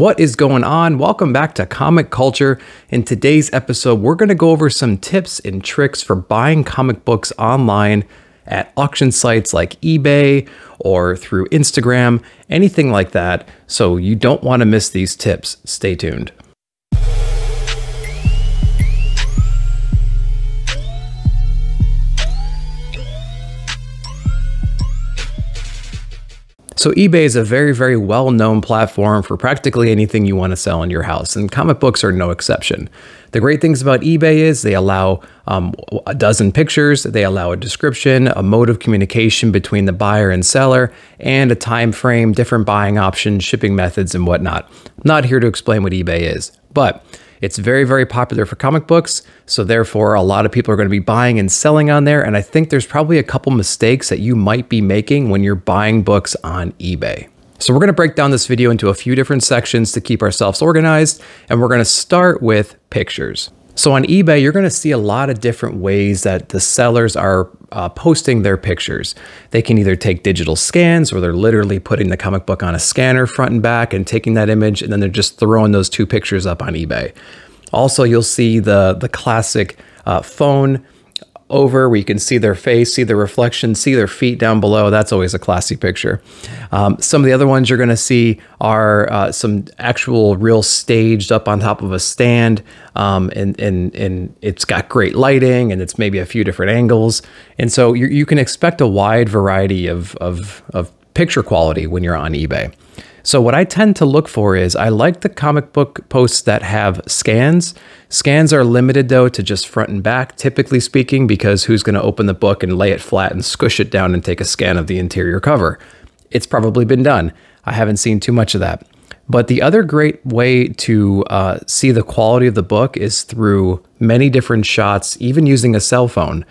What is going on? Welcome back to Comic Culture. In today's episode, we're going to go over some tips and tricks for buying comic books online at auction sites like eBay or through Instagram, anything like that. So you don't want to miss these tips. Stay tuned. So eBay is a very, very well-known platform for practically anything you want to sell in your house, and comic books are no exception. The great things about eBay is they allow um, a dozen pictures, they allow a description, a mode of communication between the buyer and seller, and a time frame, different buying options, shipping methods, and whatnot. I'm not here to explain what eBay is, but it's very, very popular for comic books. So, therefore, a lot of people are going to be buying and selling on there. And I think there's probably a couple mistakes that you might be making when you're buying books on eBay. So, we're going to break down this video into a few different sections to keep ourselves organized. And we're going to start with pictures. So on eBay, you're going to see a lot of different ways that the sellers are uh, posting their pictures. They can either take digital scans or they're literally putting the comic book on a scanner front and back and taking that image and then they're just throwing those two pictures up on eBay. Also, you'll see the, the classic uh, phone over where you can see their face, see their reflection, see their feet down below. That's always a classy picture. Um, some of the other ones you're going to see are uh, some actual real staged up on top of a stand, um, and and and it's got great lighting, and it's maybe a few different angles, and so you, you can expect a wide variety of of, of picture quality when you're on eBay. So what I tend to look for is I like the comic book posts that have scans. Scans are limited though to just front and back, typically speaking, because who's going to open the book and lay it flat and squish it down and take a scan of the interior cover? It's probably been done. I haven't seen too much of that. But the other great way to uh, see the quality of the book is through many different shots, even using a cell phone.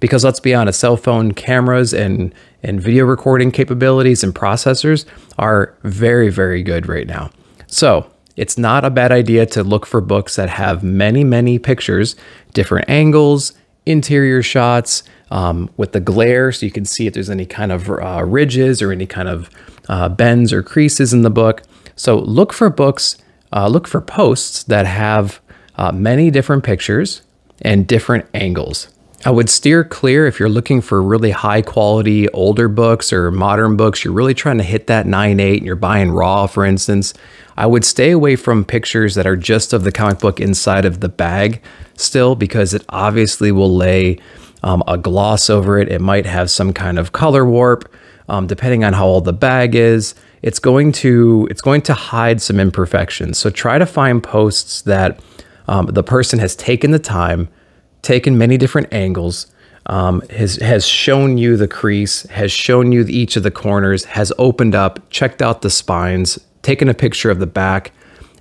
Because let's be honest, cell phone cameras and and video recording capabilities and processors are very, very good right now. So it's not a bad idea to look for books that have many, many pictures, different angles, interior shots, um, with the glare so you can see if there's any kind of uh, ridges or any kind of uh, bends or creases in the book. So look for books, uh, look for posts that have uh, many different pictures and different angles. I would steer clear if you're looking for really high quality older books or modern books, you're really trying to hit that nine eight, and you're buying raw, for instance. I would stay away from pictures that are just of the comic book inside of the bag still because it obviously will lay um, a gloss over it. It might have some kind of color warp um, depending on how old the bag is. It's going to it's going to hide some imperfections. So try to find posts that um, the person has taken the time taken many different angles, um, has has shown you the crease, has shown you each of the corners, has opened up, checked out the spines, taken a picture of the back,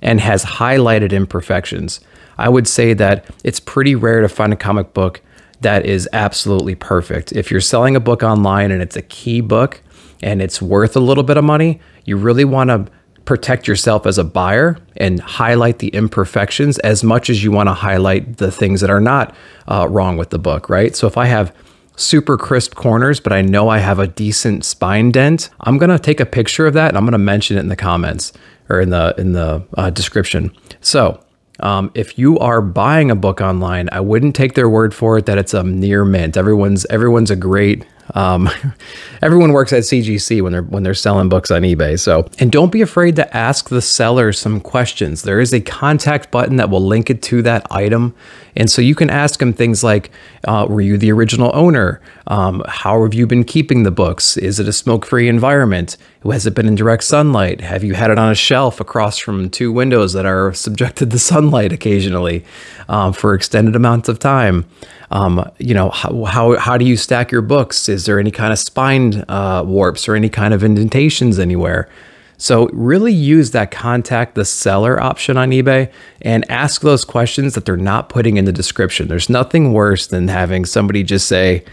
and has highlighted imperfections. I would say that it's pretty rare to find a comic book that is absolutely perfect. If you're selling a book online and it's a key book and it's worth a little bit of money, you really want to protect yourself as a buyer and highlight the imperfections as much as you want to highlight the things that are not uh, wrong with the book, right? So if I have super crisp corners, but I know I have a decent spine dent, I'm going to take a picture of that and I'm going to mention it in the comments or in the in the uh, description. So um, if you are buying a book online, I wouldn't take their word for it that it's a near mint. Everyone's everyone's a great um, everyone works at CGC when they're when they're selling books on eBay. So, and don't be afraid to ask the seller some questions. There is a contact button that will link it to that item, and so you can ask them things like, uh, "Were you the original owner? Um, how have you been keeping the books? Is it a smoke-free environment? Has it been in direct sunlight? Have you had it on a shelf across from two windows that are subjected to sunlight occasionally um, for extended amounts of time?" um, you know, how, how, how, do you stack your books? Is there any kind of spine uh, warps or any kind of indentations anywhere? So really use that contact the seller option on eBay and ask those questions that they're not putting in the description. There's nothing worse than having somebody just say,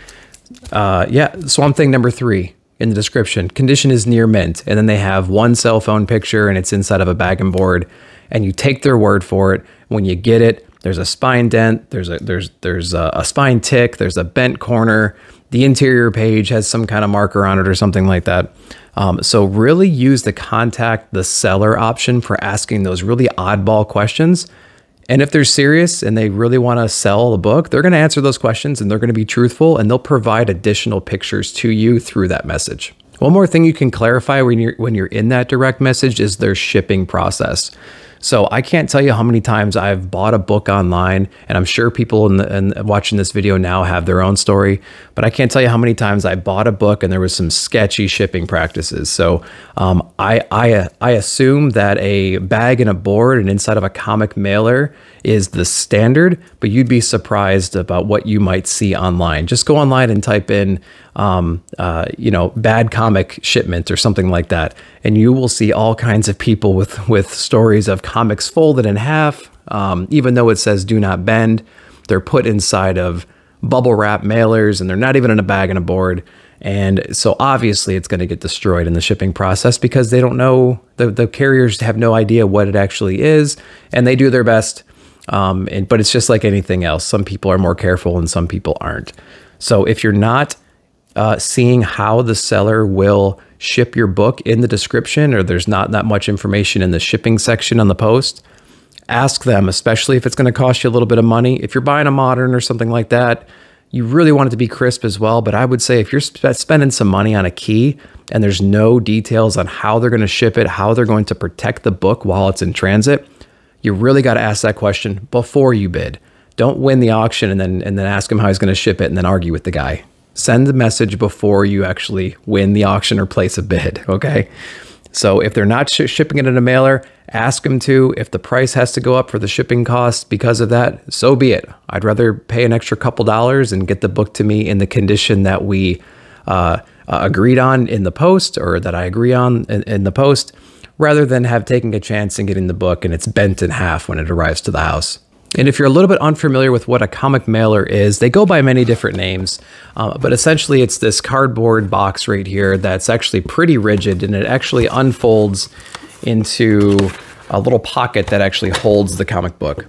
uh, yeah, Swamp Thing number three in the description. Condition is near mint. And then they have one cell phone picture and it's inside of a bag and board. And you take their word for it. When you get it, there's a spine dent. There's a there's there's a, a spine tick. There's a bent corner. The interior page has some kind of marker on it or something like that. Um, so really use the contact the seller option for asking those really oddball questions. And if they're serious and they really want to sell the book, they're going to answer those questions and they're going to be truthful and they'll provide additional pictures to you through that message. One more thing you can clarify when you're when you're in that direct message is their shipping process. So I can't tell you how many times I've bought a book online, and I'm sure people in, the, in watching this video now have their own story, but I can't tell you how many times I bought a book and there was some sketchy shipping practices. So um, I, I, I assume that a bag and a board and inside of a comic mailer is the standard, but you'd be surprised about what you might see online. Just go online and type in um, uh, you know, bad comic shipment or something like that, and you will see all kinds of people with with stories of comics folded in half, um, even though it says "do not bend." They're put inside of bubble wrap mailers, and they're not even in a bag and a board. And so obviously it's going to get destroyed in the shipping process because they don't know, the, the carriers have no idea what it actually is and they do their best. Um, and, but it's just like anything else. Some people are more careful and some people aren't. So if you're not uh, seeing how the seller will ship your book in the description, or there's not that much information in the shipping section on the post, ask them, especially if it's going to cost you a little bit of money. If you're buying a modern or something like that, you really want it to be crisp as well. But I would say if you're sp- spending some money on a key and there's no details on how they're going to ship it, how they're going to protect the book while it's in transit, you really got to ask that question before you bid. Don't win the auction and then and then ask him how he's going to ship it and then argue with the guy send the message before you actually win the auction or place a bid. Okay. So if they're not sh- shipping it in a mailer, ask them to. If the price has to go up for the shipping cost because of that, so be it. I'd rather pay an extra couple dollars and get the book to me in the condition that we uh, uh, agreed on in the post or that I agree on in, in the post rather than have taken a chance and getting the book and it's bent in half when it arrives to the house. And if you're a little bit unfamiliar with what a comic mailer is, they go by many different names, uh, but essentially it's this cardboard box right here that's actually pretty rigid and it actually unfolds into a little pocket that actually holds the comic book.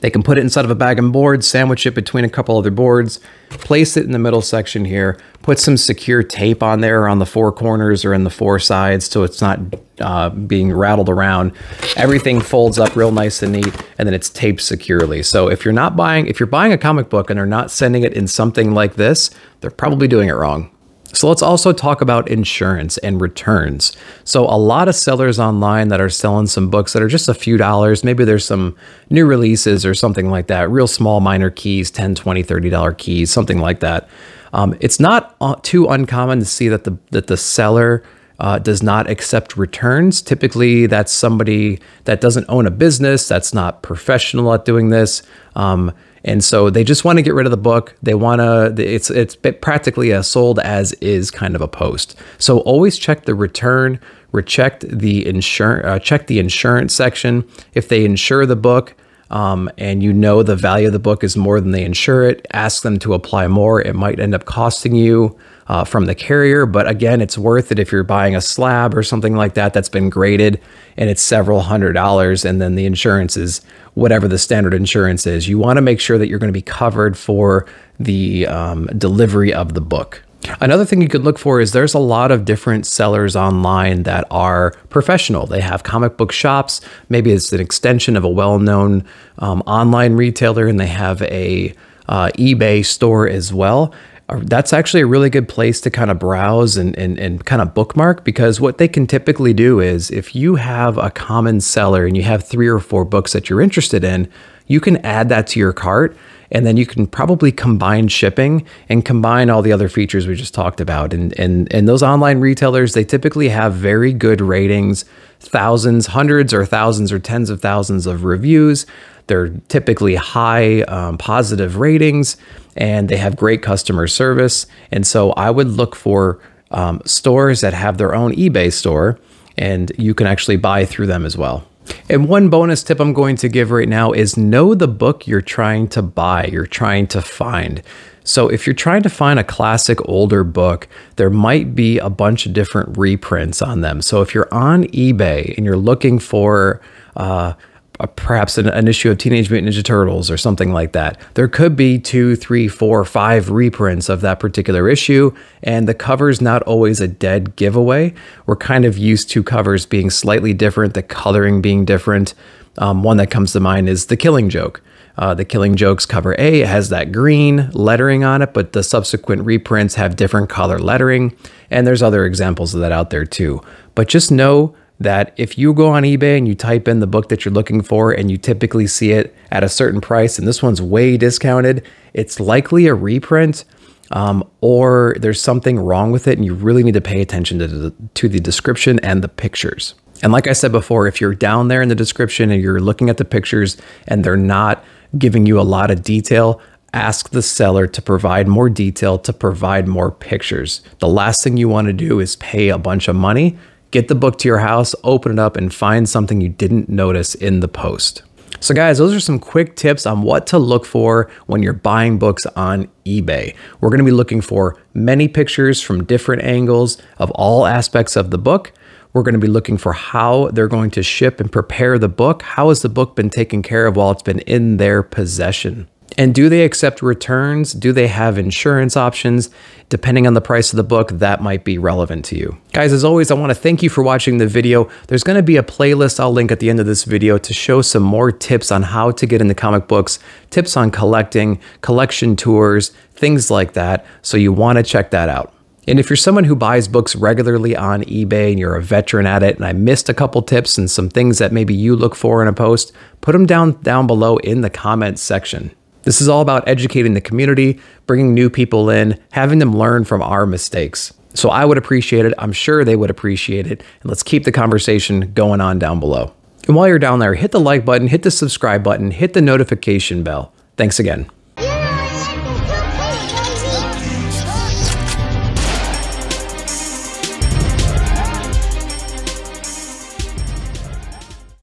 They can put it inside of a bag and board, sandwich it between a couple other boards, place it in the middle section here, put some secure tape on there on the four corners or in the four sides so it's not uh, being rattled around. Everything folds up real nice and neat, and then it's taped securely. So if you're not buying, if you're buying a comic book and they're not sending it in something like this, they're probably doing it wrong. So let's also talk about insurance and returns. So a lot of sellers online that are selling some books that are just a few dollars, maybe there's some new releases or something like that, real small minor keys, 10, 20, 30 dollar keys, something like that. Um, it's not uh, too uncommon to see that the that the seller uh, does not accept returns. Typically, that's somebody that doesn't own a business, that's not professional at doing this. Um, and so they just want to get rid of the book. They want to. It's it's practically a sold as is kind of a post. So always check the return, recheck the insurance, uh, check the insurance section. If they insure the book, um, and you know the value of the book is more than they insure it, ask them to apply more. It might end up costing you uh, from the carrier. But again, it's worth it if you're buying a slab or something like that that's been graded and it's several hundred dollars. And then the insurance is whatever the standard insurance is. You want to make sure that you're going to be covered for the um, delivery of the book. Another thing you could look for is there's a lot of different sellers online that are professional. They have comic book shops. Maybe it's an extension of a well-known um, online retailer, and they have a uh, eBay store as well that's actually a really good place to kind of browse and, and, and kind of bookmark because what they can typically do is if you have a common seller and you have three or four books that you're interested in, you can add that to your cart and then you can probably combine shipping and combine all the other features we just talked about and and and those online retailers they typically have very good ratings thousands hundreds or thousands or tens of thousands of reviews they're typically high um, positive ratings and they have great customer service. And so I would look for um, stores that have their own eBay store and you can actually buy through them as well. And one bonus tip I'm going to give right now is know the book you're trying to buy, you're trying to find. So if you're trying to find a classic older book, there might be a bunch of different reprints on them. So if you're on eBay and you're looking for uh, a, perhaps an, an, issue of Teenage Mutant Ninja Turtles or something like that. There could be two, three, four, five reprints of that particular issue, and the cover's not always a dead giveaway. We're kind of used to covers being slightly different, the coloring being different. Um, one that comes to mind is The Killing Joke. Uh, the Killing Joke's cover A has that green lettering on it, but the subsequent reprints have different color lettering. And there's other examples of that out there too. But just know that if you go on eBay and you type in the book that you're looking for and you typically see it at a certain price, and this one's way discounted, it's likely a reprint um, or there's something wrong with it and you really need to pay attention to the, to the description and the pictures. And like I said before, if you're down there in the description and you're looking at the pictures and they're not giving you a lot of detail, ask the seller to provide more detail, to provide more pictures. The last thing you want to do is pay a bunch of money get the book to your house, open it up, and find something you didn't notice in the post. So, guys, those are some quick tips on what to look for when you're buying books on eBay. We're going to be looking for many pictures from different angles of all aspects of the book. We're going to be looking for how they're going to ship and prepare the book. How has the book been taken care of while it's been in their possession? And do they accept returns? Do they have insurance options? Depending on the price of the book, that might be relevant to you. Guys, as always, I want to thank you for watching the video. There's going to be a playlist I'll link at the end of this video to show some more tips on how to get into comic books, tips on collecting, collection tours, things like that. So you want to check that out. And if you're someone who buys books regularly on eBay and you're a veteran at it, and I missed a couple tips and some things that maybe you look for in a post, put them down down below in the comments section. This is all about educating the community, bringing new people in, having them learn from our mistakes. So I would appreciate it. I'm sure they would appreciate it. And let's keep the conversation going on down below. And while you're down there, hit the like button, hit the subscribe button, hit the notification bell. Thanks again.